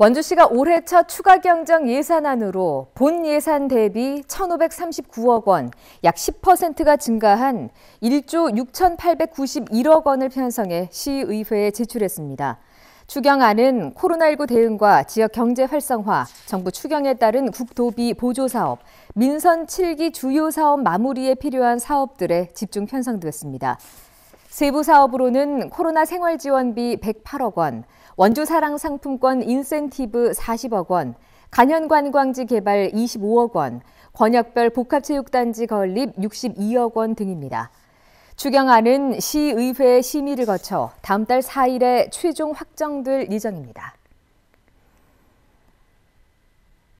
원주시가 올해 첫 추가 경정 예산안으로 본 예산 대비 1,539억 원, 약 10%가 증가한 1조 6,891억 원을 편성해 시의회에 제출했습니다. 추경안은 코로나19 대응과 지역 경제 활성화, 정부 추경에 따른 국도비 보조 사업, 민선 7기 주요 사업 마무리에 필요한 사업들에 집중 편성됐습니다. 세부 사업으로는 코로나 생활지원비 108억 원, 원주사랑상품권 인센티브 40억 원, 간현관광지 개발 25억 원, 권역별 복합체육단지 건립 62억 원 등입니다. 추경안은 시의회 심의를 거쳐 다음 달 4일에 최종 확정될 예정입니다.